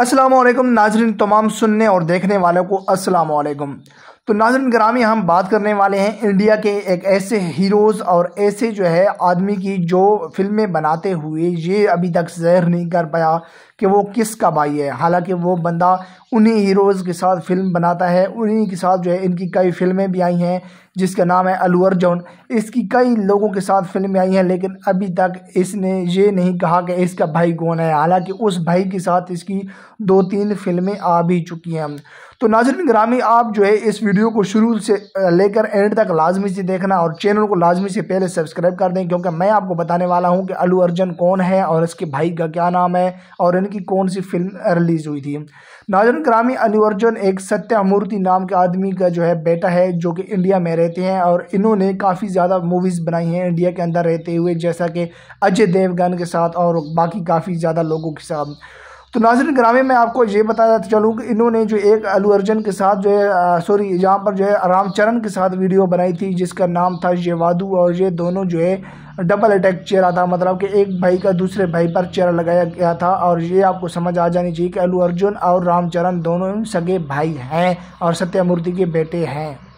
अस्सलाम वालेकुम नाजरन तमाम सुनने और देखने वालों को अस्सलाम वालेकुम तो नाजरन ग्रामी हम बात करने वाले हैं इंडिया के एक ऐसे हीरोज़ और ऐसे जो है आदमी की जो फिल्में बनाते हुए ये अभी तक जहर नहीं कर पाया कि वो किस का भाई है हालांकि वो बंदा उन्हीं हीरोज़ के साथ फ़िल्म बनाता है उन्हीं के साथ जो है इनकी कई फ़िल्में भी आई हैं जिसका नाम है अलू अर्जुन इसकी कई लोगों के साथ फिल्में आई हैं लेकिन अभी तक इसने ये नहीं कहा कि इसका भाई कौन है हालांकि उस भाई के साथ इसकी दो तीन फिल्में आ भी चुकी हैं तो नाजरन ग्रामी आप जो है इस वीडियो को शुरू से लेकर एंड तक लाजमी से देखना और चैनल को लाजमी से पहले सब्सक्राइब कर दें क्योंकि मैं आपको बताने वाला हूँ कि अलू अर्जुन कौन है और इसके भाई का क्या नाम है और इनकी कौन सी फिल्म रिलीज़ हुई थी नाजरन ग्रामी अलू अर्जुन एक सत्यामूर्ति नाम के आदमी का जो है बेटा है जो कि इंडिया में रहते हैं और इन्होंने काफ़ी ज़्यादा मूवीज़ बनाई हैं इंडिया के अंदर रहते हुए जैसा कि अजय देवगन के साथ और बाकी काफ़ी ज़्यादा लोगों के साथ तो नाजरन ग्रामे में आपको ये बताया चलूँ कि इन्होंने जो एक अलू अर्जन के साथ जो है सॉरी यहाँ पर जो है रामचरण के साथ वीडियो बनाई थी जिसका नाम था ये वादू और ये दोनों जो है डबल अटैक चेहरा था मतलब कि एक भाई का दूसरे भाई पर चेहरा लगाया गया था और ये आपको समझ आ जानी चाहिए कि अलू अर्जुन और रामचरण दोनों सगे भाई हैं और सत्यामूर्ति के बेटे हैं